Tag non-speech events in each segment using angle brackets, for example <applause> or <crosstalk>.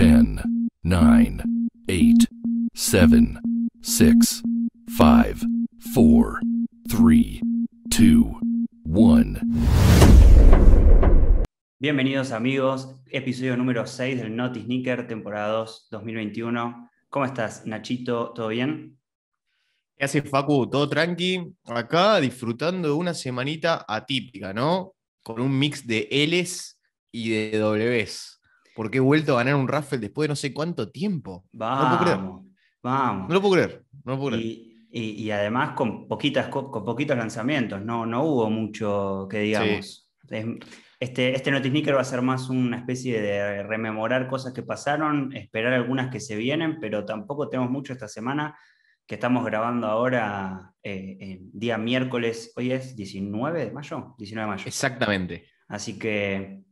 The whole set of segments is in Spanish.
10, 9, 8, 7, 6, 5, 4, 3, 2, 1. Bienvenidos amigos, episodio número 6 del Naughty Sneaker, temporada 2, 2021. ¿Cómo estás, Nachito? ¿Todo bien? ¿Qué haces, Facu? ¿Todo tranqui? Acá disfrutando de una semanita atípica, ¿no? Con un mix de L's y de Ws porque he vuelto a ganar un raffle después de no sé cuánto tiempo. Vamos, no lo puedo Vamos. No lo puedo creer. No lo puedo creer. Y, además con, poquitas, con poquitos lanzamientos, no, no hubo mucho que digamos. Este, este va a ser más una especie de rememorar cosas que pasaron, esperar algunas que se vienen, pero tampoco tenemos mucho esta semana que estamos grabando ahora, eh, día miércoles, hoy es 19 de mayo, 19 de mayo. Exactamente. Así que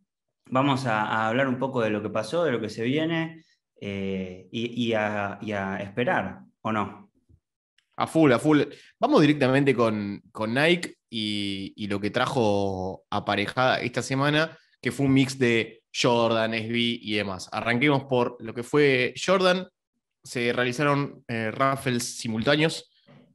vamos a, hablar un poco de lo que pasó, de lo que se viene eh, y, a, esperar, ¿o no? A full, a full. Vamos directamente con, Nike y, lo que trajo aparejada esta semana, que fue un mix de Jordan, SB y demás. Arranquemos por lo que fue Jordan. Se realizaron eh, raffles simultáneos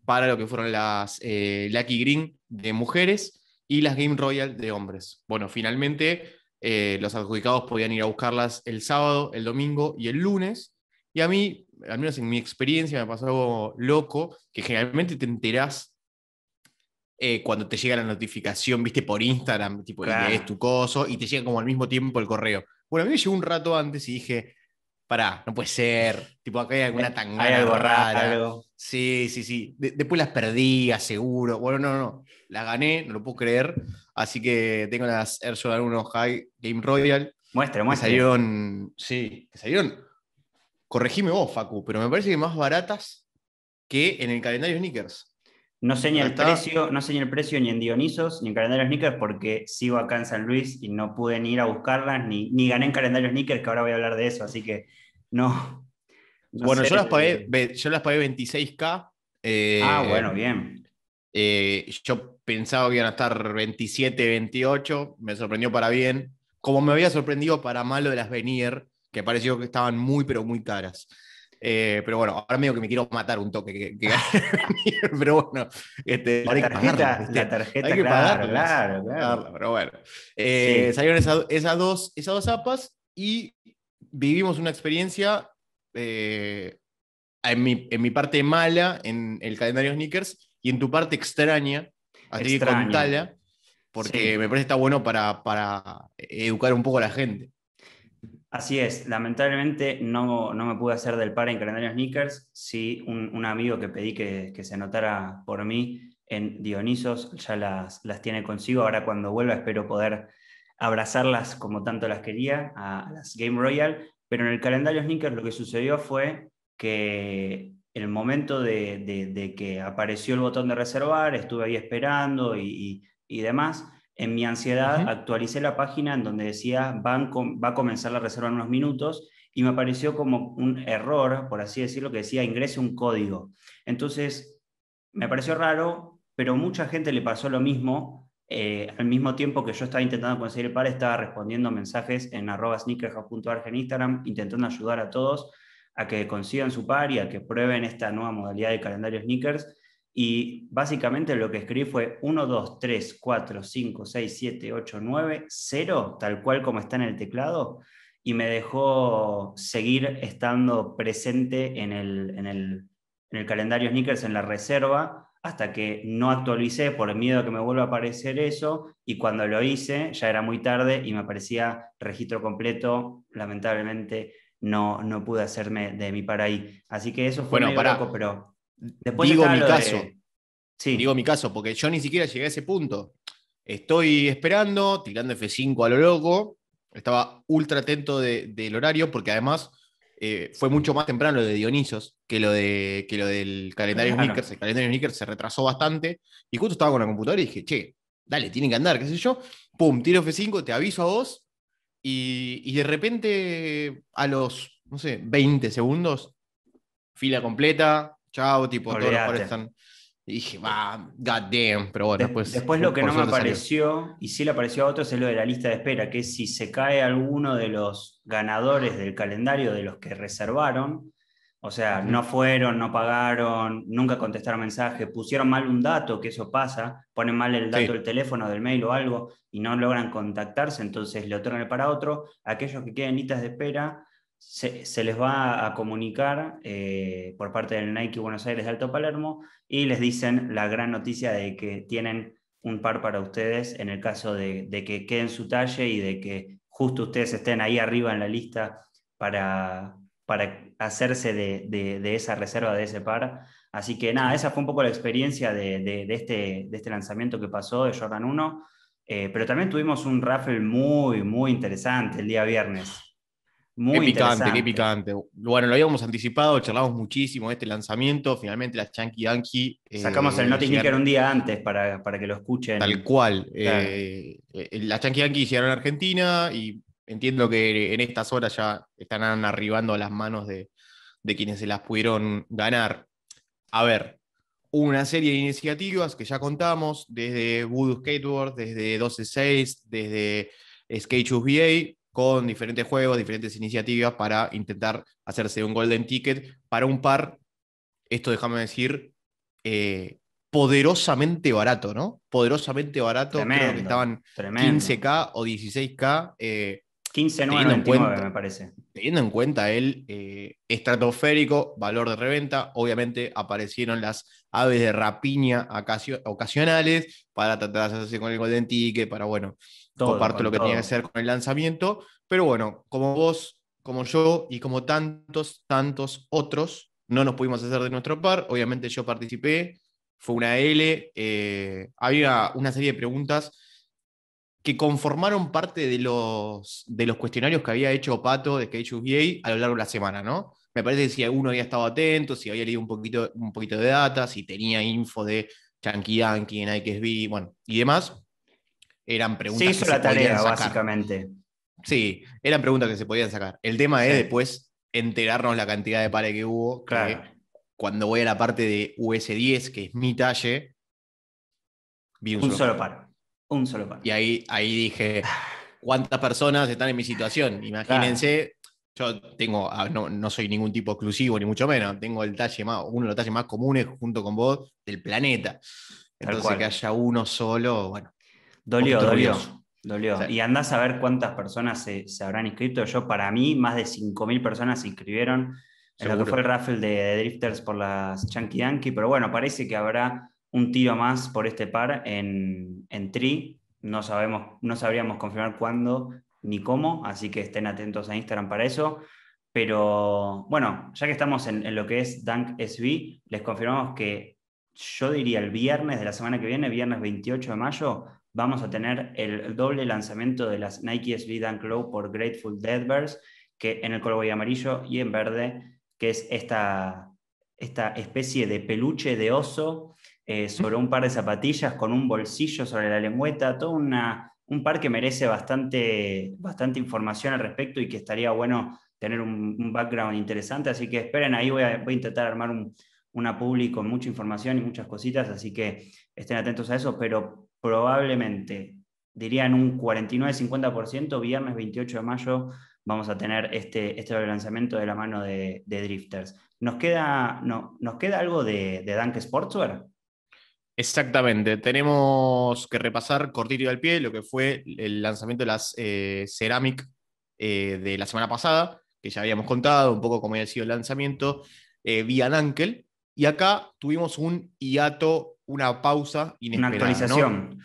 para lo que fueron las eh, Lucky Green de mujeres y las Game Royal de hombres. Bueno, finalmente eh, los adjudicados podían ir a buscarlas el sábado, el domingo y el lunes. Y a mí, al menos en mi experiencia, me pasó algo loco, que generalmente te enterás eh, cuando te llega la notificación, viste, por Instagram, tipo, claro. tu coso, y te llega como al mismo tiempo el correo. Bueno, a mí me llegó un rato antes y dije, para no puede ser. Tipo, acá hay alguna eh, tangana algo rara. Algo. Sí, sí, sí. después las perdí, aseguro, Bueno, no, no. Las gané, no lo puedo creer. Así que tengo las Air Jordan High Game Royal. Muestra, muestra. salieron, sí, que salieron. Corregime vos, Facu, pero me parece que más baratas que en el calendario Sneakers. No sé, el precio, no ni el precio ni en Dionisos ni en calendario sneakers porque sigo acá en San Luis y no pude ni ir a buscarlas, ni, ni gané en calendario sneakers, que ahora voy a hablar de eso, así que no. <laughs> bueno, yo las, pagué, yo las 26K. Eh, ah, bueno, bien. Eh, yo pensaba que iban a estar 27, 28, me sorprendió para bien, como me había sorprendido para malo de las venir que pareció que estaban muy, pero muy caras. Eh, pero bueno, ahora medio que me quiero matar un toque. <laughs> <laughs> pero bueno, este, la tarjeta, hay que pagarla, tarjeta, claro, claro, Pero bueno, eh, salieron esas, dos, esas dos apas y vivimos una experiencia eh, en, mi, en mi parte mala, en el calendario Sneakers, y en tu parte extraña, así que contala, porque me parece que está bueno para, para educar un poco a la gente. Así es, lamentablemente no, me pude hacer del par en calendario sneakers. Sí, un, amigo que pedí que, se anotara por mí en Dionisos ya las, las tiene consigo. Ahora cuando vuelva espero poder abrazarlas como tanto las quería, a, las Game Royal. Pero en el calendario sneakers lo que sucedió fue que el momento de, que apareció el botón de reservar, estuve ahí esperando y, y demás en mi ansiedad actualicé la página en donde decía van va a comenzar la reserva en unos minutos y me apareció como un error, por así decirlo, que decía ingrese un código. Entonces, me pareció raro, pero mucha gente le pasó lo mismo. Eh, al mismo tiempo que yo estaba intentando conseguir el par, estaba respondiendo mensajes en arroba en Instagram, intentando ayudar a todos a que consigan su par y a que prueben esta nueva modalidad de calendario sneakers y básicamente lo que escribí fue 1, 2, 3, 4, 5, 6, 7, 8, 9, 0, tal cual como está en el teclado, y me dejó seguir estando presente en el, calendario Sneakers, en la reserva, hasta que no actualicé por el miedo a que me vuelva a aparecer eso, y cuando lo hice ya era muy tarde y me aparecía registro completo, lamentablemente no, no pude hacerme de mi para ahí. Así que eso fue un muy loco, pero digo mi caso. Digo mi caso, porque yo ni siquiera llegué a ese punto. Estoy esperando, tirando F5 a lo loco. Estaba ultra atento del horario, porque además eh, fue mucho más temprano lo de Dionisos que lo, de, que lo del calendario sneakers. El calendario Snickers se retrasó bastante. Y justo estaba con la computadora y dije, che, dale, tienen que andar, qué sé yo. Pum, tiro F5, te aviso a vos. Y, y de repente, a los, no sé, 20 segundos, fila completa, Chao, tipo, todos los dije, va, god pero bueno, después. Después lo que no me apareció, y sí le apareció a otros, es lo de la lista de espera, que si se cae alguno de los ganadores del calendario de los que reservaron, o sea, no fueron, no pagaron, nunca contestaron mensaje, pusieron mal un dato, que eso pasa, ponen mal el dato del teléfono, del mail o algo, y no logran contactarse, entonces le otorgan para otro. Aquellos que queden listas de espera, se, les va a comunicar eh, por parte del Nike Buenos Aires de Alto Palermo y les dicen la gran noticia de que tienen un par para ustedes en el caso de, que queden su talle y de que justo ustedes estén ahí arriba en la lista para, para hacerse de, esa reserva, de ese par. Así que nada, esa fue un poco la experiencia de, de este, este, lanzamiento que pasó de Jordan 1. Eh, pero también tuvimos un raffle muy, muy interesante el día viernes. Muy qué picante, qué picante. Bueno, lo habíamos anticipado, charlamos muchísimo de este lanzamiento. Finalmente, las Chunky Yankee. Eh, Sacamos el Noti un día antes para, que lo escuchen. Tal cual. Las eh, eh, la Chunky Yankee llegaron a Argentina y entiendo que en estas horas ya están arribando a las manos de, quienes se las pudieron ganar. A ver, una serie de iniciativas que ya contamos, desde Voodoo Skateboard, desde 12.6, desde Skate VA con diferentes juegos, diferentes iniciativas para intentar hacerse un golden ticket para un par, esto déjame decir, eh, poderosamente barato, ¿no? Poderosamente barato, que estaban 15k o 16k. Eh, 15 cuenta, me parece. Teniendo en cuenta el eh, estratosférico valor de reventa, obviamente aparecieron las aves de rapiña ocasionales para tratar de hacerse con el Golden Ticket, para bueno, comparto lo que tenía que hacer con el lanzamiento, pero bueno, como vos, como yo y como tantos, tantos otros, no nos pudimos hacer de nuestro par, obviamente yo participé, fue una L, eh, había una serie de preguntas que conformaron parte de los, de los cuestionarios que había hecho Pato de KHUBA a lo largo de la semana, ¿no? Me parece que si alguno había estado atento, si había leído un poquito, un poquito de data, si tenía info de Chanky Yankee en vi, bueno, y demás, eran preguntas. que se podían sacar. básicamente. Sí, eran preguntas que se podían sacar. El tema es después enterarnos la cantidad de pares que hubo. cuando voy a la parte de US10, que es mi talle, vi un, solo, par. Un solo par. Y ahí, ahí dije, ¿cuántas personas están en mi situación? Imagínense. Yo tengo, ah, no, soy ningún tipo exclusivo, ni mucho menos. Tengo el talle más, uno de los talles más comunes junto con vos del planeta. Entonces que haya uno solo, bueno, Dolió, dolió. Dolió. Y andás a ver cuántas personas se, habrán inscrito. Yo, para mí, más de 5.000 personas se inscribieron en lo que fue el raffle de, Drifters por las Chunky Dunky. Pero bueno, parece que habrá un tiro más por este par en, en Tri. No, sabemos, no sabríamos confirmar cuándo ni cómo, así que estén atentos a Instagram para eso. Pero bueno, ya que estamos en, en lo que es Dunk SB, les confirmamos que yo diría el viernes de la semana que viene, viernes 28 de mayo, vamos a tener el doble lanzamiento de las Nike SB and Glow por Grateful Dead Bears, que en el color amarillo y en verde, que es esta, esta especie de peluche de oso eh, sobre un par de zapatillas con un bolsillo sobre la lengüeta, todo una, un par que merece bastante, bastante información al respecto y que estaría bueno tener un, background interesante, así que esperen, ahí voy a, voy a intentar armar una publi con mucha información y muchas cositas, así que estén atentos a eso, pero probablemente, dirían un 49-50%, viernes 28 de mayo vamos a tener este, este lanzamiento de la mano de, Drifters. ¿Nos queda, no, ¿Nos queda algo de, de Dunk Sportswear? Exactamente, tenemos que repasar cortito al pie lo que fue el lanzamiento de las eh, Ceramic eh, de la semana pasada, que ya habíamos contado, un poco cómo había sido el lanzamiento, eh, vía Dunkel. Y acá tuvimos un hiato, una pausa inesperada. Una actualización.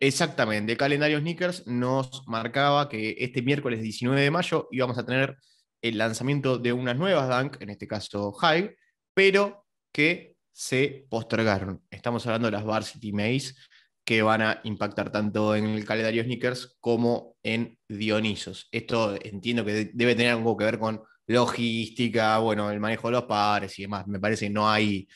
Exactamente, De calendario Sneakers nos marcaba que este miércoles 19 de mayo íbamos a tener el lanzamiento de unas nuevas Dunk, en este caso Hive, pero que se postergaron. Estamos hablando de las Varsity Maze que van a impactar tanto en el calendario Sneakers como en Dionisos. Esto entiendo que debe tener algo que ver con logística, bueno, el manejo de los pares y demás. Me parece que no hay,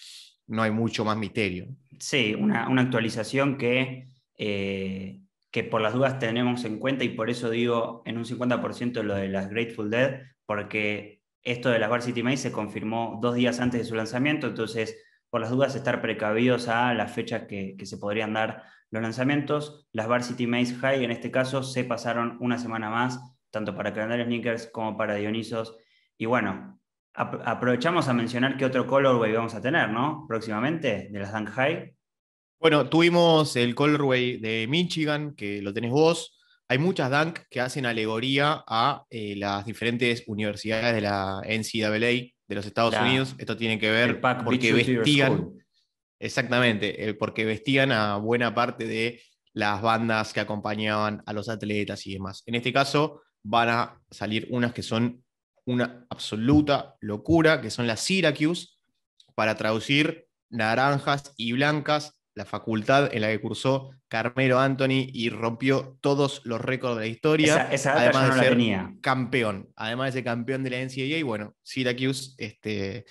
no hay mucho más misterio. Sí, una, actualización que, eh, que por las dudas tenemos en cuenta y por eso digo en un 50% lo de las Grateful Dead, porque esto de las Varsity Maze se confirmó dos días antes de su lanzamiento, entonces por las dudas estar precavidos a las fechas que, que se podrían dar los lanzamientos. Las Varsity Maze High en este caso se pasaron una semana más, tanto para calendario sneakers como para Dionisos y bueno, aprovechamos a mencionar qué otro colorway vamos a tener, ¿no? Próximamente, de las High. Bueno, tuvimos el colorway de Michigan, que lo tenés vos. Hay muchas Dunk que hacen alegoría a eh, las diferentes universidades de la NCAA de los Estados Unidos. Esto tiene que ver porque vestían. Exactamente, porque vestían a buena parte de las bandas que acompañaban a los atletas y demás. En este caso, van a salir unas que son una absoluta locura, que son las Syracuse, para traducir naranjas y blancas, la facultad en la que cursó Carmelo Anthony y rompió todos los récords de la historia. Esa, además de ser campeón, además de ser campeón de la NCAA, y bueno, Syracuse este,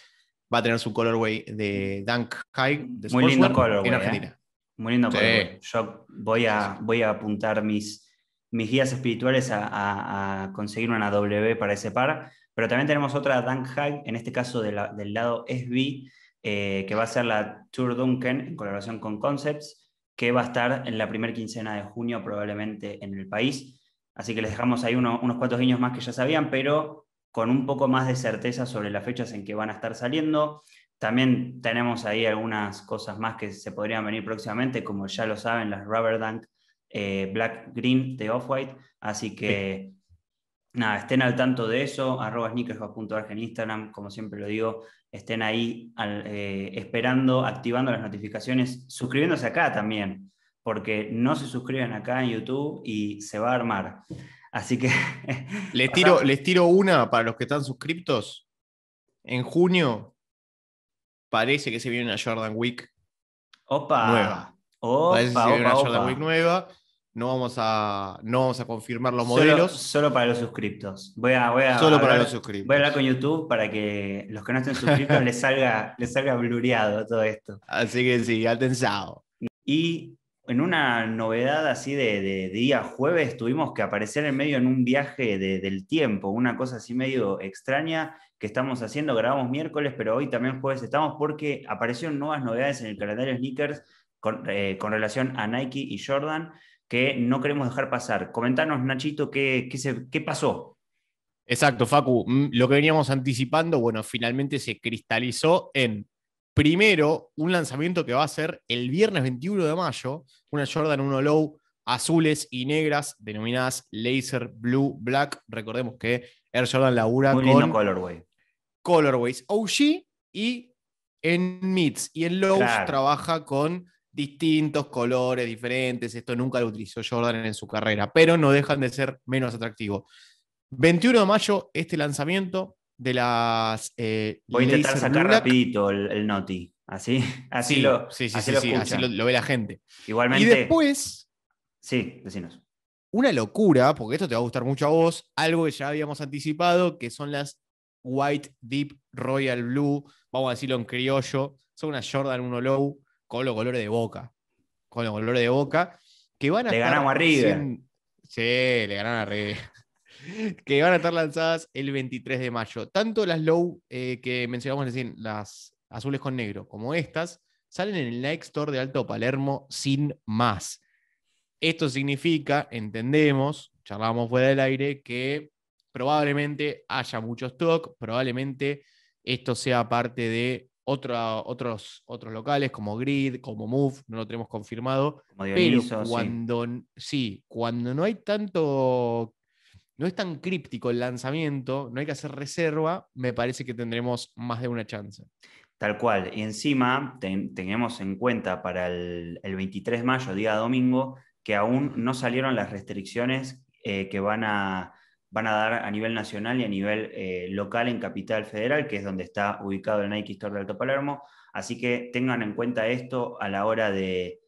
va a tener su colorway de Dunk High ¿eh? Muy lindo colorway, en Argentina. Muy lindo Yo voy a, voy a apuntar mis, mis guías espirituales a, a conseguir una W para ese par pero también tenemos otra dunk High, en este caso del lado SB, eh, que va a ser la Tour Duncan en colaboración con Concepts, que va a estar en la primera quincena de junio probablemente en el país. Así que les dejamos ahí unos cuantos guiños más que ya sabían, pero con un poco más de certeza sobre las fechas en que van a estar saliendo. También tenemos ahí algunas cosas más que se podrían venir próximamente, como ya lo saben, las Rubber Dunk, eh, Black Green de Off-White. Así que nada, estén al tanto de eso, arroba en Instagram, como siempre lo digo, estén ahí eh, esperando, activando las notificaciones, suscribiéndose acá también, porque no se suscriben acá en YouTube y se va a armar. Así que... <laughs> les, tiro, una para los que están suscriptos. En junio parece que se viene una Jordan Week. Opa. Nueva. Opa, una Jordan Week nueva. No vamos a, a confirmar los modelos. Solo, para los suscriptos. Voy a, solo para los suscriptos. Voy a hablar con YouTube para que los que no estén suscritos <laughs> les salga, les salga blureado todo esto. Así que sí, atensado. Y en una novedad así de, día jueves tuvimos que aparecer en medio en un viaje del tiempo, una cosa así medio extraña que estamos haciendo, grabamos miércoles, pero hoy también jueves estamos porque aparecieron nuevas novedades en el calendario sneakers con, eh, con relación a Nike y Jordan que no queremos dejar pasar. Comentanos, Nachito, qué, qué, qué pasó. Exacto, Facu. Mm, lo que veníamos anticipando, bueno, finalmente se cristalizó en Primero, un lanzamiento que va a ser el viernes 21 de mayo, una Jordan 1 Low azules y negras, denominadas Laser Blue Black. Recordemos que Air Jordan labura Muy con colorway. colorways OG y en mids y en lows trabaja con distintos colores, diferentes. Esto nunca lo utilizó Jordan en su carrera, pero no dejan de ser menos atractivo 21 de mayo, este lanzamiento de las. Eh, Voy a intentar sacar rapidito el, el, Noti. Así, <laughs> así lo. así, lo, ve la gente. Igualmente. Y después. Sí, decinos. Una locura, porque esto te va a gustar mucho a vos, algo que ya habíamos anticipado, que son las White Deep Royal Blue, vamos a decirlo en criollo, son unas Jordan 1 Low, con los Colores de Boca. con los Colores de Boca. Que van a le ganamos a Sí, le ganan a <laughs> que van a estar lanzadas el 23 de mayo. Tanto las low eh, que mencionamos recién, las azules con negro, como estas, salen en el Next Store de Alto Palermo sin más. Esto significa, entendemos, charlábamos fuera del aire, que probablemente haya muchos stock, probablemente esto sea parte de otra, otros, otros locales como Grid, como Move, no lo tenemos confirmado. pero cuando sí. cuando no hay tanto, no es tan críptico el lanzamiento, no hay que hacer reserva, me parece que tendremos más de una chance. Tal cual. Y encima tenemos en cuenta para el, 23 de mayo, día domingo, que aún no salieron las restricciones eh, que van a van a dar a nivel nacional y a nivel eh, local en Capital Federal, que es donde está ubicado el Nike Store de Alto Palermo. Así que tengan en cuenta esto a la hora de,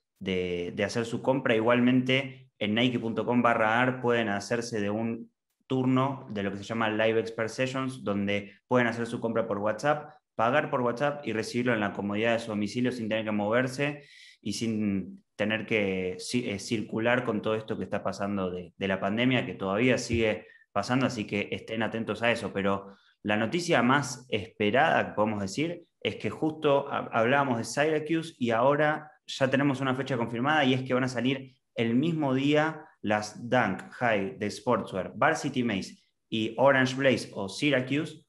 hacer su compra. Igualmente, en nike.com barra ar pueden hacerse de un turno de lo que se llama Live Expert Sessions, donde pueden hacer su compra por WhatsApp, pagar por WhatsApp y recibirlo en la comodidad de su domicilio sin tener que moverse y sin tener que eh, circular con todo esto que está pasando de la pandemia, que todavía sigue pasando, así que estén atentos a eso. Pero la noticia más esperada, podemos decir, es que justo hablábamos de Syracuse y ahora ya tenemos una fecha confirmada y es que van a salir el mismo día las Dunk High de Sportswear, Varsity Maze y Orange Blaze o Syracuse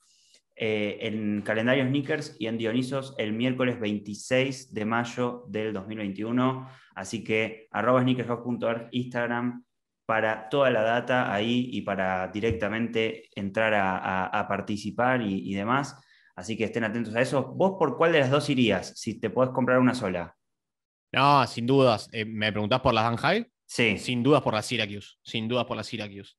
eh, en calendario sneakers y en Dionisos el miércoles 26 de mayo del 2021. Así que arroba Instagram, para toda la data ahí y para directamente entrar a, participar y, demás. Así que estén atentos a eso. ¿Vos por cuál de las dos irías si te podés comprar una sola? No, sin dudas. Eh, ¿Me preguntás por las Danhai? Sí. Sin dudas por las Syracuse. Sin dudas por las Syracuse.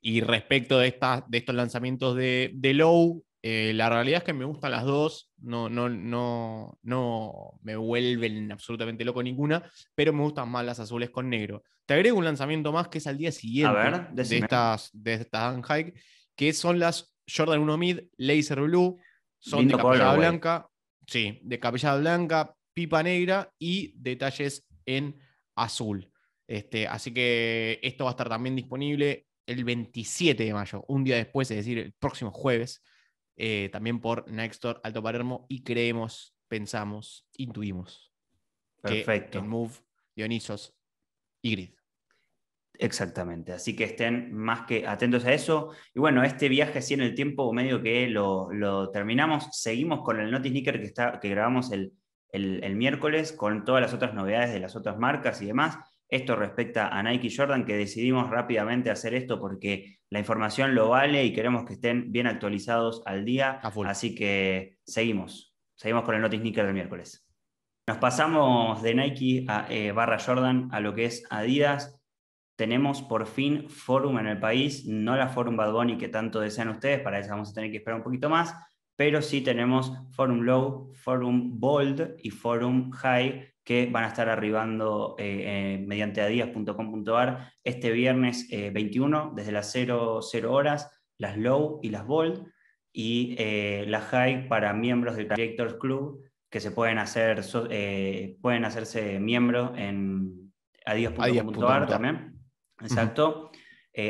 Y respecto de, de estos lanzamientos de, de Low, eh, la realidad es que me gustan las dos, no, no, no, no me vuelven absolutamente loco ninguna, pero me gustan más las azules con negro. Te agrego un lanzamiento más que es al día siguiente de estas, de Hike, que son las Jordan 1 Mid Laser Blue, son de capellada blanca, sí, de capellada blanca, pipa negra y detalles en azul. Este, así que esto va a estar también disponible el 27 de mayo, un día después, es decir, el próximo jueves. Eh, también por Nextor Alto Palermo y creemos, pensamos, intuimos. Perfecto. Move, Dionisos y Grid. Exactamente, así que estén más que atentos a eso. Y bueno, este viaje así en el tiempo medio que lo, terminamos, seguimos con el Notis Sneaker que, está, que grabamos el, el, miércoles con todas las otras novedades de las otras marcas y demás. Esto respecta a Nike Jordan, que decidimos rápidamente hacer esto porque la información lo vale y queremos que estén bien actualizados al día. Así que seguimos. Seguimos con el Notice del miércoles. Nos pasamos de Nike a, eh, barra Jordan a lo que es Adidas. Tenemos por fin Forum en el país, no la Forum Bad Bunny que tanto desean ustedes, para eso vamos a tener que esperar un poquito más, pero sí tenemos Forum Low, Forum Bold y Forum High, que van a estar arribando eh, eh, mediante adidas.com.ar este viernes 21 eh, desde las 0, 0, horas, las low y las bold y las high para miembros del Creators Club que se pueden hacer pueden hacerse miembros en adidas.com.ar también. Exacto.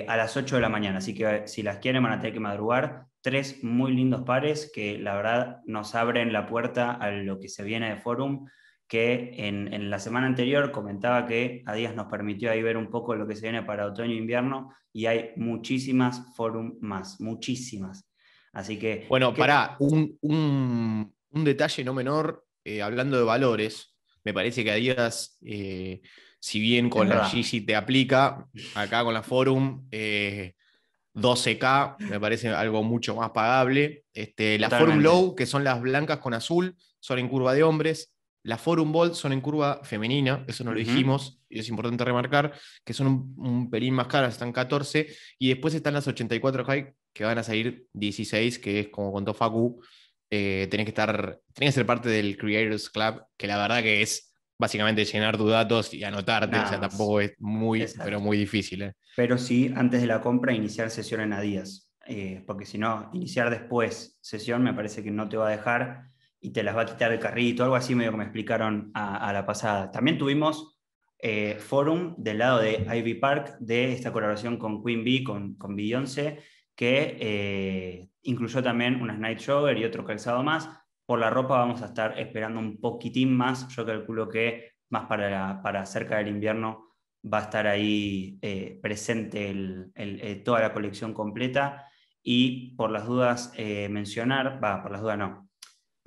a las 8 de la mañana. Así que si las quieren van a tener que madrugar. Tres muy lindos pares que la verdad nos abren la puerta a lo que se viene de Forum que en, la semana anterior comentaba que a nos permitió ahí ver un poco lo que se viene para otoño e invierno y hay muchísimas forum más, muchísimas. Así que... Bueno, para un, detalle no menor, eh, hablando de valores, me parece que a eh, si bien con la Gigi te aplica, acá con la forum... 12K, eh, me parece algo mucho más pagable. Este, la Forum Low, que son las blancas con azul, son en curva de hombres, las Forum Bolt son en curva femenina, eso no lo dijimos, y es importante remarcar, que son un, pelín más caras, están 14, y después están las 84 High, que van a salir 16, que es como contó Facu, eh, tenés que estar, que ser parte del Creators Club, que la verdad que es básicamente llenar tus datos y anotarte, o sea, tampoco es muy, pero muy difícil. Eh. Pero sí, antes de la compra, iniciar sesión en Adidas, eh, porque si no, iniciar después sesión me parece que no te va a dejar y te las va a quitar el carrito, algo así medio que me explicaron a, la pasada. También tuvimos eh, forum del lado de Ivy Park de esta colaboración con Queen Bee, con, con Beyoncé, que eh, incluyó también unas Night shower y otro calzado más. Por la ropa vamos a estar esperando un poquitín más, yo calculo que más para, para cerca del invierno va a estar ahí eh, presente toda la colección completa. Y por las dudas mencionar, va, por las dudas no,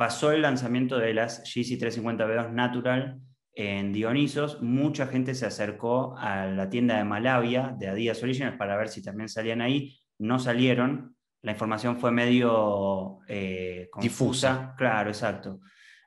pasó el lanzamiento de las GC 350B2 Natural en Dionisos, mucha gente se acercó a la tienda de Malavia de Adidas Originals para ver si también salían ahí. No salieron, la información fue medio eh, Difusa. Claro, exacto.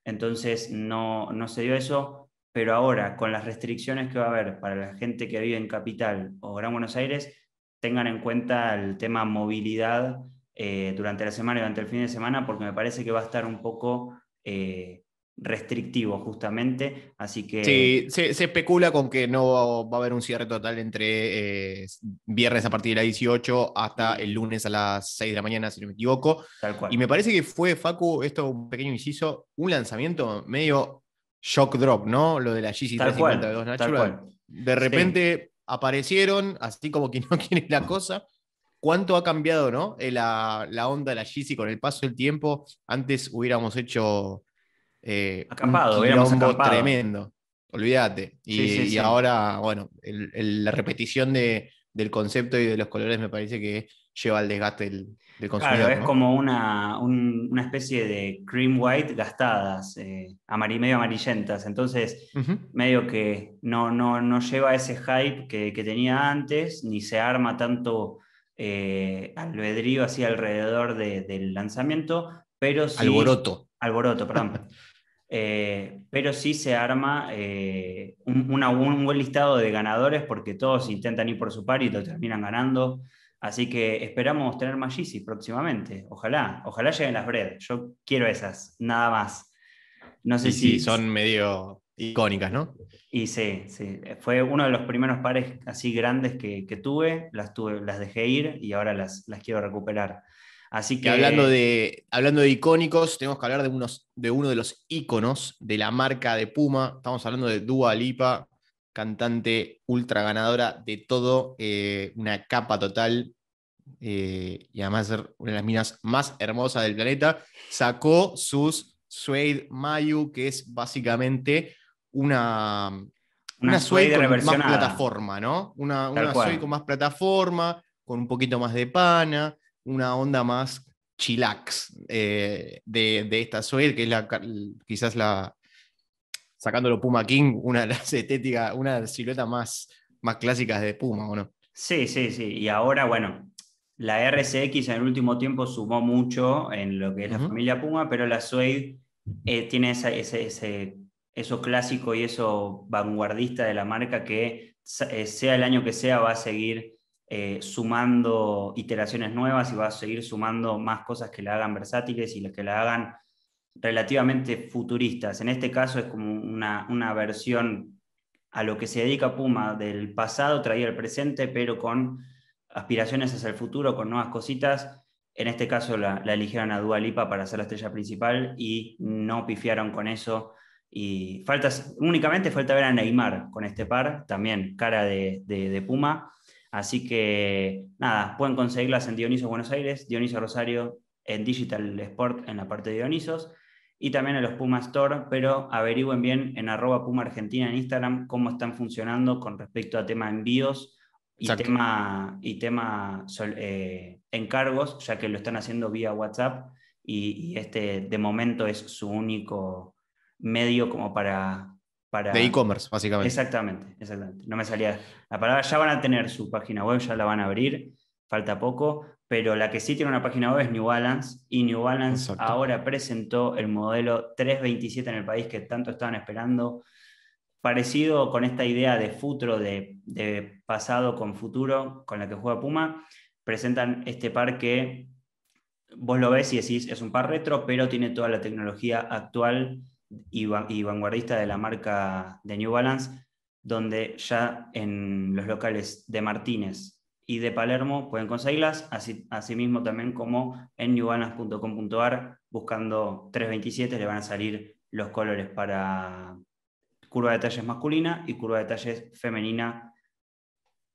Entonces no, no se dio eso, pero ahora con las restricciones que va a haber para la gente que vive en Capital o Gran Buenos Aires, tengan en cuenta el tema movilidad eh, durante la semana y durante el fin de semana, porque me parece que va a estar un poco eh, restrictivo justamente, así que... Sí, se, especula con que no va a haber un cierre total entre eh, viernes a partir de las 18 hasta el lunes a las 6 de la mañana, si no me equivoco. Y me parece que fue, Facu, esto un pequeño inciso, un lanzamiento medio shock drop, ¿no? Lo de la gc 352 de De repente aparecieron, así como que <laughs> no quiere la cosa, cuánto ha cambiado ¿no? Eh, la, onda de la Yeezy con el paso del tiempo. Antes hubiéramos hecho eh, un hubiéramos tremendo. Olvídate. Y, ahora, bueno, la repetición del concepto y de los colores me parece que lleva al desgaste del, del Claro, es como una, especie de cream white gastadas, eh, medio amarillentas. Entonces, medio que no, no, lleva ese hype que tenía antes, ni se arma tanto eh, albedrío así alrededor del lanzamiento, pero sí... Alboroto. Alboroto, <laughs> eh, pero sí se arma eh, un, buen listado de ganadores porque todos intentan ir por su par y lo terminan ganando. Así que esperamos tener más Yeezy próximamente. Ojalá, ojalá lleguen las Bred. Yo quiero esas, nada más. No sé si. son medio icónicas, ¿no? Y sí, sí. Fue uno de los primeros pares así grandes que, tuve, las tuve, las dejé ir y ahora las, las quiero recuperar. Así que... hablando de, hablando de icónicos, tenemos que hablar de, de uno de los iconos de la marca de Puma. Estamos hablando de Dua Lipa, cantante ultra ganadora de todo, eh, una capa total. Eh, y además ser una de las minas más hermosas del planeta, sacó sus Suede Mayu, que es básicamente una, una, con más plataforma, ¿no? Una, una con más plataforma, con un poquito más de pana, una onda más Chilax eh, de, esta suede que es la, quizás la, sacándolo Puma King, una de las <laughs> estéticas, una de siluetas más, más clásicas de Puma, ¿o no? Sí, sí, sí. Y ahora, bueno, la RCX en el último tiempo sumó mucho en lo que es la familia Puma, pero la Suede eh, tiene esa, ese, eso clásico y eso vanguardista de la marca que eh, sea el año que sea va a seguir eh, sumando iteraciones nuevas y va a seguir sumando más cosas que la hagan versátiles y las que la hagan relativamente futuristas. En este caso es como una, versión a lo que se dedica Puma del pasado, traía al presente, pero con aspiraciones hacia el futuro, con nuevas cositas. En este caso la, la eligieron a Dua Lipa para ser la estrella principal y no pifiaron con eso y faltas únicamente falta ver a Neymar con este par, también cara de, Puma. Así que nada, pueden conseguirlas en Dioniso Buenos Aires, Dioniso Rosario, en Digital Sport en la parte de Dionisos y también en los Puma Store, pero averigüen bien en arroba Puma Argentina en Instagram cómo están funcionando con respecto a tema envíos y tema, y tema eh, encargos, ya que lo están haciendo vía WhatsApp y este de momento es su único medio como para... De e-commerce, básicamente. Exactamente, exactamente. No me salía la palabra. Ya van a tener su página web, ya la van a abrir, falta poco, pero la que sí tiene una página web es New Balance y New Balance ahora presentó el modelo 327 en el país que tanto estaban esperando, parecido con esta idea de futuro, de, de pasado con futuro, con la que juega Puma, presentan este par que vos lo ves y decís es un par retro, pero tiene toda la tecnología actual y, vanguardista de la marca de New Balance, donde ya en los locales de Martínez y de Palermo pueden conseguirlas, así, asimismo también como en newbalance.com.ar, buscando 327 le van a salir los colores para curva de talles masculina y curva de talles femenina.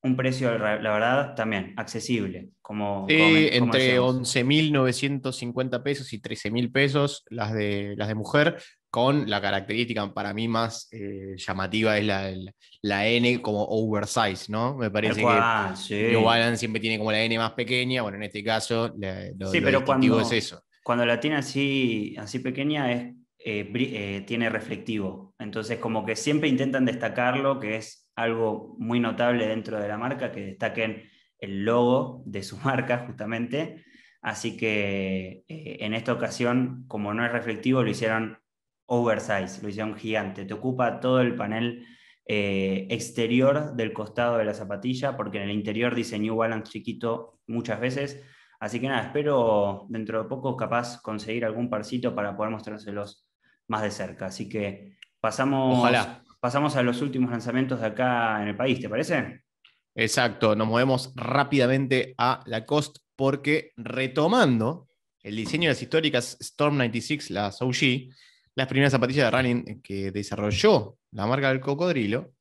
Un precio, la verdad, también accesible. Como, sí, entre 11.950 pesos y 13.000 pesos las de, las de mujer con la característica para mí más eh, llamativa es la, N como oversize, ¿no? Me parece que sí. siempre tiene como la N más pequeña, bueno, en este caso lo, sí, pero cuando, es eso. Cuando la tiene así, así pequeña es, eh, eh, tiene reflectivo, entonces como que siempre intentan destacarlo, que es algo muy notable dentro de la marca, que destaquen el logo de su <laughs> marca justamente. Así que en esta ocasión, como no es reflectivo, lo hicieron oversize, lo hicieron gigante, te ocupa todo el panel eh, exterior del costado de la zapatilla, porque en el interior dice New chiquito muchas veces. Así que nada, espero dentro de poco capaz conseguir algún parcito para poder mostrárselos más de cerca. Así que pasamos, pasamos a los últimos lanzamientos de acá en el país, ¿te parece? Exacto, nos movemos rápidamente a la cost, porque retomando el diseño de las históricas Storm 96, las OG, las primeras zapatillas de running que desarrolló la marca del cocodrilo,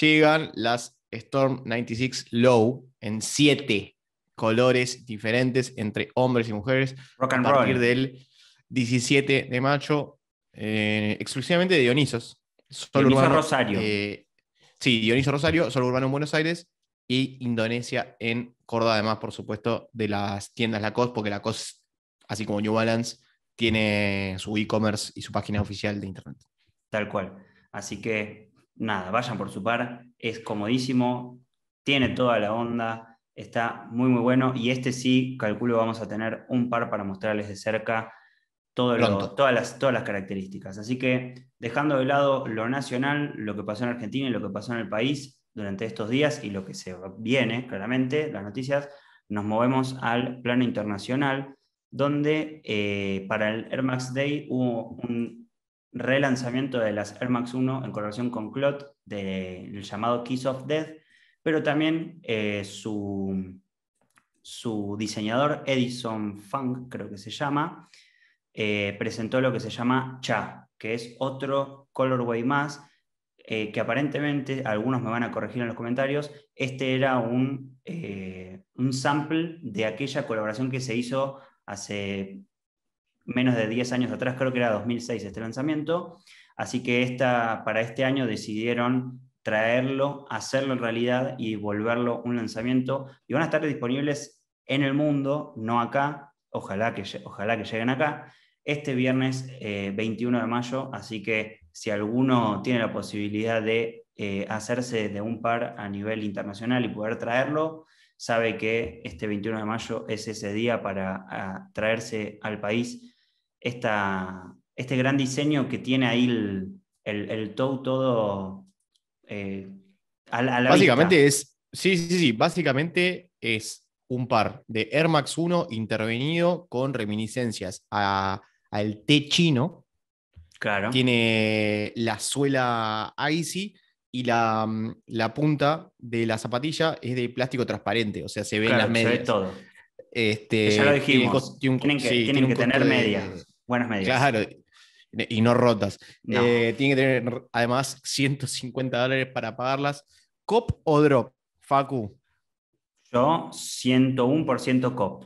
llegan las Storm 96 Low en siete colores diferentes entre hombres y mujeres Rock a partir del 17 de mayo, eh, exclusivamente de Dionisos. Dioniso Rosario. Eh, sí, Dioniso Rosario, solo Urbano en Buenos Aires y Indonesia en Córdoba, además, por supuesto, de las tiendas Lacoste, porque Lacoste, así como New Balance, tiene su e-commerce y su página oficial de internet. Tal cual. Así que nada, vayan por su par, es comodísimo, tiene toda la onda, está muy muy bueno y este sí, calculo, vamos a tener un par para mostrarles de cerca todo todas, las, todas las características. Así que dejando de lado lo nacional, lo que pasó en Argentina y lo que pasó en el país durante estos días y lo que se viene, claramente, las noticias, nos movemos al plano internacional donde eh, para el Air Max Day hubo un relanzamiento de las Air Max 1 en colaboración con Clot del llamado Kiss of Death, pero también eh, su, su, diseñador Edison Funk, creo que se llama, eh, presentó lo que se llama Cha, que es otro colorway más, que aparentemente, algunos me van a corregir en los comentarios, este era un, un sample de aquella colaboración que se hizo hace menos de 10 años atrás, creo que era 2006 este lanzamiento, así que para este año decidieron traerlo, hacerlo en realidad y volverlo un lanzamiento, y van a estar disponibles en el mundo, no acá, ojalá que, ojalá que lleguen acá, este viernes 21 eh, de mayo, así que si alguno tiene la posibilidad de eh, hacerse de un par a nivel internacional y poder traerlo, sabe que este 21 de mayo es ese día para traerse al país esta, este gran diseño que tiene ahí el, el, todo eh, a, Básicamente es, sí, sí, básicamente es un par de Air Max 1 intervenido con reminiscencias al té chino. Claro. Tiene la suela Icy y mm, la, punta de la zapatilla es de plástico transparente, o sea, se ven las medias. Se ve todo. Este, ya lo dijimos. tienen que, tener medias, buenas medias. Claro, y no rotas. Eh, tienen que tener además 150 dólares para pagarlas. ¿Cop o drop, Facu? Yo 101% cop.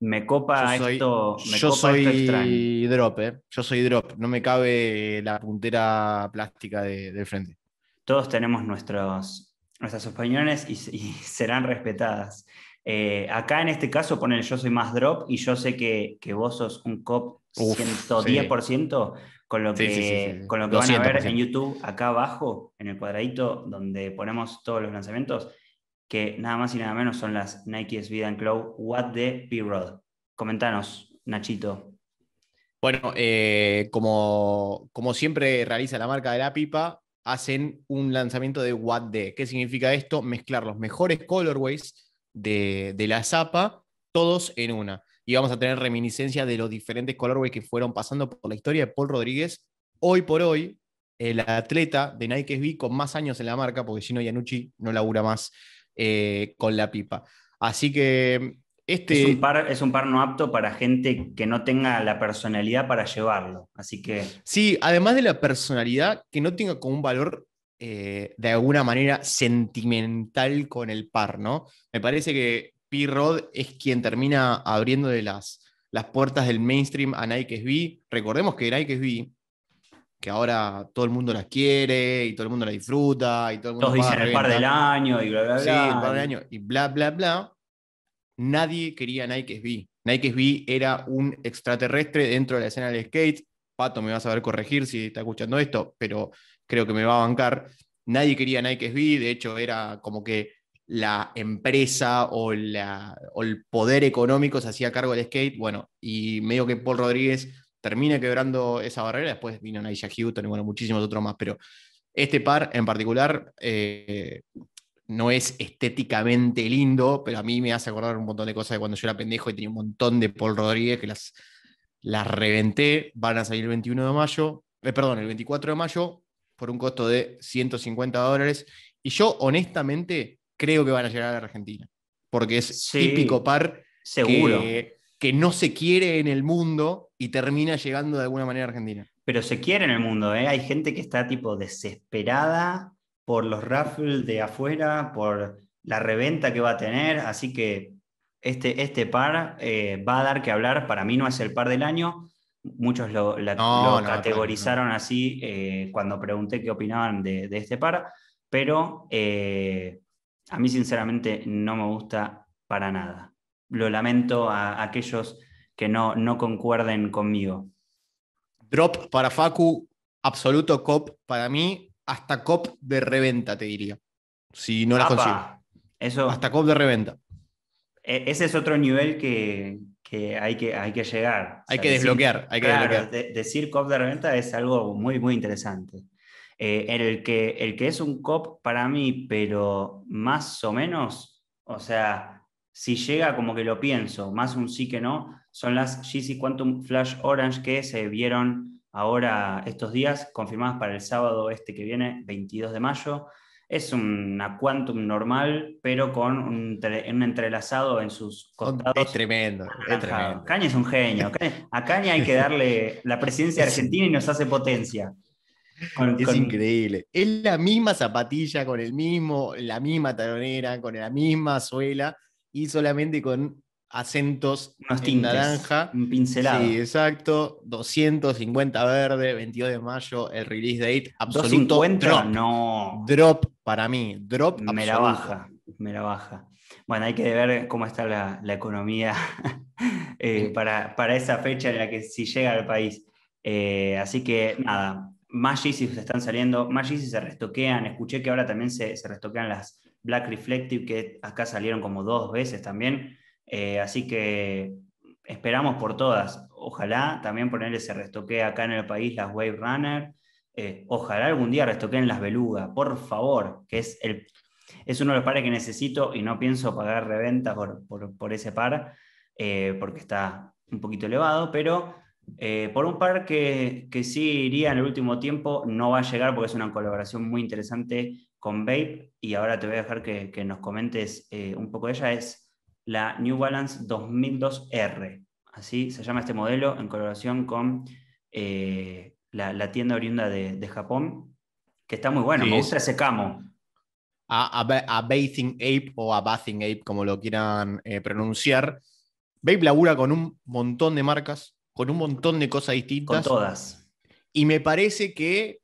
Me copa esto. yo soy drop, eh. Yo soy drop. No me cabe la puntera plástica de, del frente todos tenemos nuestros, nuestras opiniones y, <laughs> serán respetadas. Eh, acá en este caso ponen yo soy más drop y yo sé que, vos sos un cop 110%, con lo que, Con lo que van a ver en YouTube acá abajo, en el cuadradito donde ponemos todos los lanzamientos, que nada más y nada menos son las Nike Vida and Cloud What the P-Rod. Comentanos, Nachito. Bueno, eh, como, como siempre realiza la marca de la pipa, hacen un lanzamiento de What The. ¿Qué significa esto? Mezclar los mejores colorways de, de la zapa, todos en una. Y vamos a tener reminiscencia de los diferentes colorways que fueron pasando por la historia de Paul Rodríguez. Hoy por hoy, el atleta de Nike B, con más años en la marca, porque si no, Yanucci no labura más eh, con la pipa. Así que este es, un par, es un par no apto para gente que no tenga la personalidad para llevarlo. Así que. Sí, además de la personalidad, que no tenga como un valor eh, de alguna manera sentimental con el par, ¿no? Me parece que P-Rod es quien termina abriendo de las, las puertas del mainstream a Nike SB. Recordemos que Nike SB, que ahora todo el mundo las quiere y todo el mundo la disfruta y Todos dicen el par del año y bla, bla, bla. Sí, el par del año y bla, bla, bla nadie quería Nike SB. Nike SB era un extraterrestre dentro de la escena del skate. Pato, me vas a ver corregir si está escuchando esto, pero creo que me va a bancar. Nadie quería Nike SB, de hecho era como que la empresa o, el poder económico se hacía cargo del skate. Bueno, y medio que Paul Rodríguez termina quebrando esa barrera, después vino Naija Hutton, y bueno, muchísimos otros más, pero este par en particular, eh, no es estéticamente lindo, pero a mí me hace acordar un montón de cosas de cuando yo era pendejo y tenía un montón de Paul Rodríguez que las, reventé. Van a salir el 21 de mayo, eh, perdón, el 24 de mayo por un costo de 150 dólares. Y yo honestamente creo que van a llegar a Argentina, porque es típico par seguro. Que, no se quiere en el mundo y termina llegando de alguna manera a Argentina. Pero se quiere en el mundo, ¿eh? Hay gente que está tipo desesperada por los raffles de afuera, por la reventa que va a tener, así que este, este par eh, va a dar que hablar, para mí no es el par del año, muchos lo, categorizaron así eh, cuando pregunté qué opinaban de, este par, pero eh, a mí sinceramente no me gusta para nada. Lo lamento a, aquellos que no, no concuerden conmigo. Drop para Facu, absoluto cop para mí hasta cop de reventa, te diría. Si no las consigo. Eso, hasta cop de reventa. E, ese es otro nivel que, hay que, hay que llegar. Hay que desbloquear, hay que decir cop de reventa es algo muy, muy interesante. Eh, el, que, el que es un cop para mí, pero más o menos, o sea, si llega como que lo pienso, más un sí que no, son las GC Quantum Flash Orange que se vieron ahora estos días, confirmadas para el sábado este que viene, 22 de mayo. Es una quantum normal, pero con un, entrelazado en sus costados. Es tremendo, Caña es un <laughs> genio. A Caña hay que darle la presidencia argentina y nos hace potencia. es increíble. Es la misma zapatilla, con el mismo, la misma talonera, con la misma suela y solamente con acentos naranja. Un pincelado. Sí, exacto. 250 verde, 22 de mayo, el release date. Absoluto. drop. no. Drop para mí. Drop Me la baja, me la baja. Bueno, hay que ver cómo está la, economía <laughs> eh, para, esa fecha en la que si llega al país. Eh, así que nada, más Yeezys se están saliendo, más Yeezys se restoquean. Escuché que ahora también se, se restoquean las Black Reflective, que acá salieron como dos veces también. Eh, así que esperamos por todas. Ojalá también ponerle ese restoque acá en el país las Wave Runner. Eh, ojalá algún día restoquen las Beluga, por favor, que es, el, es uno de los pares que necesito y no pienso pagar reventas por, ese par, eh, porque está un poquito elevado, pero por un par que, que, sí iría en el último tiempo, no va a llegar porque es una colaboración muy interesante con Vape y ahora te voy a dejar que, que nos comentes un poco de ella, es la New Balance 2002R. Así se llama este modelo en colaboración con eh, la, tienda oriunda de, Japón, que está muy bueno. Me gusta ese camo. A, Bathing Ape o a Bathing Ape, como lo quieran eh, pronunciar. Babe labura con un montón de marcas, con un montón de cosas distintas. Con todas. Y me parece que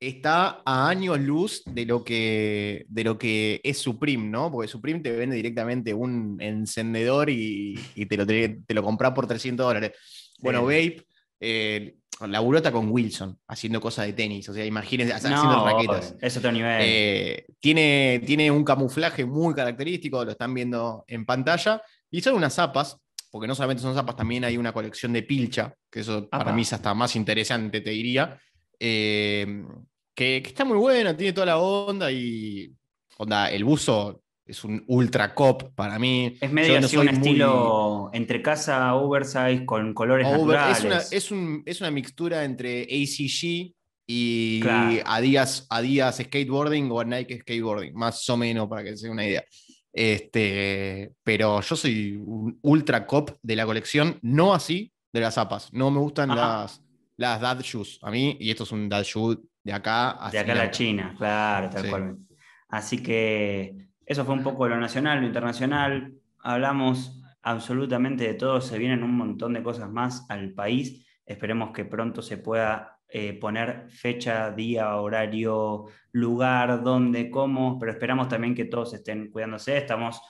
está a años luz de lo que, de lo que es Supreme, ¿no? Porque Supreme te vende directamente un encendedor y, te lo, compras por 300 dólares. Bueno, Vape La eh, la con Wilson, haciendo cosas de tenis, o sea, imagínense, haciendo no, raquetas. Es otro nivel. Eh, tiene, tiene un camuflaje muy característico, lo están viendo en pantalla, y son unas zapas, porque no solamente son zapas, también hay una colección de pilcha, que eso para mí es hasta más interesante, te diría. Em, que, está muy buena, tiene toda la onda y. Onda, el buzo es un ultra cop para mí. Es medio así un estilo entre casa, oversize, con colores naturales. Es una, es, un, es una mixtura entre ACG, y Adidas, Skateboarding o Nike Skateboarding, más o menos para que se una idea. Este, pero yo soy un ultra cop de la colección, no así de las apas, No me gustan las, las dad A mí, y esto es un dad de acá a De acá a la China, claro, tal cual. Así que eso fue un poco lo nacional, lo internacional. Hablamos absolutamente de todo, se vienen un montón de cosas más al país. Esperemos que pronto se pueda eh, poner fecha, día, horario, lugar, dónde, cómo, pero esperamos también que todos estén cuidándose. Estamos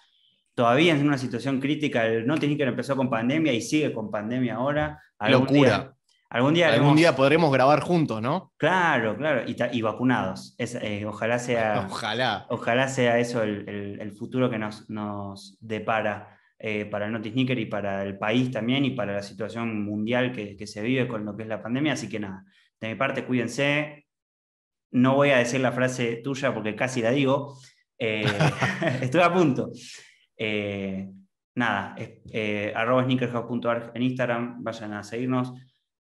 todavía en una situación crítica. El no que empezó con pandemia y sigue con pandemia ahora. Locura. Algún día, Algún día podremos grabar juntos, ¿no? Claro, claro, y, vacunados. Eh, ojalá sea. <laughs> Ojalá. Ojalá sea eso el, futuro que nos, depara eh, para el Notisnicker y para el país también y para la situación mundial que, se vive con lo que es la pandemia. Así que nada, de mi parte, cuídense. No voy a decir la frase tuya porque casi la digo. Eh, <laughs> <laughs> estoy a punto. nada, arroba sneakerhouse.org en Instagram, vayan a seguirnos.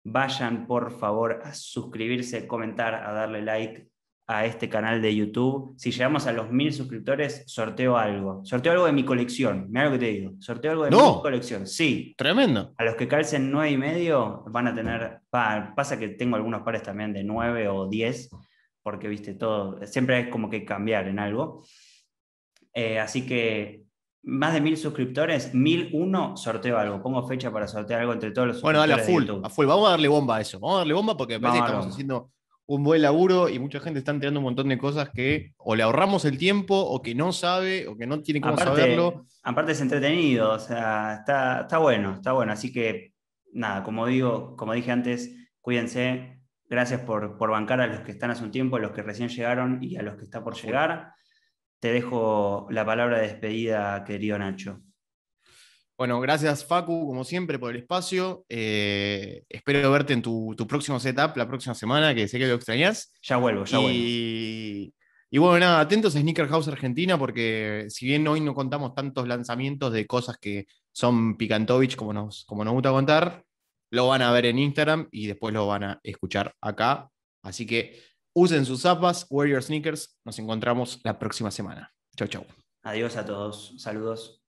Vayan por favor a suscribirse, comentar, a darle like a este canal de YouTube. Si llegamos a los mil suscriptores, sorteo algo. Sorteo algo de mi colección. Mira lo que te digo. Sorteo algo de mi colección. Sí. Tremendo. A los que calcen nueve y medio van a tener. pasa que tengo algunos pares también de 9 o 10, porque viste todo. Siempre es como que cambiar en algo. Eh, así que más de mil suscriptores, mil uno, sorteo algo. Pongo fecha para sortear algo entre todos los Bueno, dale a full, Vamos a darle bomba a eso. Vamos a darle bomba porque estamos haciendo un buen laburo y mucha gente está enterando un montón de cosas que o le ahorramos el tiempo o que no sabe o que no tiene cómo saberlo. Aparte es entretenido, o sea, está, bueno, está bueno. Así que nada, como digo, como dije antes, cuídense. Gracias por, por bancar a los que están hace un tiempo, a los que recién llegaron y a los que está por llegar te dejo la palabra de despedida, querido Nacho. Bueno, gracias Facu, como siempre, por el espacio. Eh, espero verte en tu, próximo setup la próxima semana, que sé que lo extrañas. Ya vuelvo, ya vuelvo. Y bueno, nada, atentos a Sneaker House Argentina, porque si bien hoy no contamos tantos lanzamientos de cosas que son Picantovich, como como nos gusta contar, lo van a ver en Instagram y después lo van a escuchar acá. Así que usen sus zapas, wear your sneakers. Nos encontramos la próxima semana. Chau, chau. Adiós a todos. Saludos.